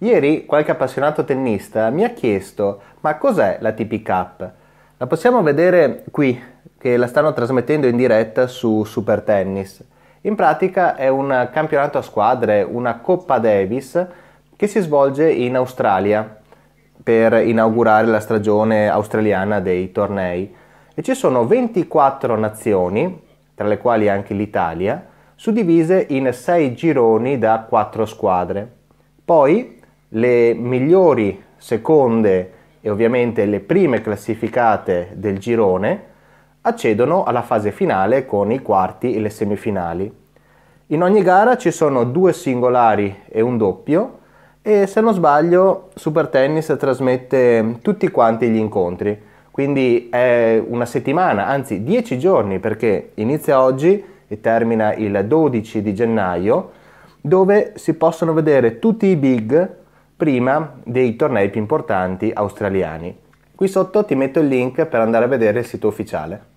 Ieri qualche appassionato tennista mi ha chiesto ma cos'è la TP Cup? La possiamo vedere qui che la stanno trasmettendo in diretta su Super Tennis. In pratica è un campionato a squadre, una Coppa Davis che si svolge in Australia per inaugurare la stagione australiana dei tornei e ci sono 24 nazioni, tra le quali anche l'Italia, suddivise in 6 gironi da 4 squadre. Poi le migliori seconde e ovviamente le prime classificate del girone accedono alla fase finale con i quarti e le semifinali. In ogni gara ci sono due singolari e un doppio e se non sbaglio Super Tennis trasmette tutti quanti gli incontri, quindi è una settimana, anzi dieci giorni perché inizia oggi e termina il 12 di gennaio dove si possono vedere tutti i big prima dei tornei più importanti australiani. Qui sotto ti metto il link per andare a vedere il sito ufficiale.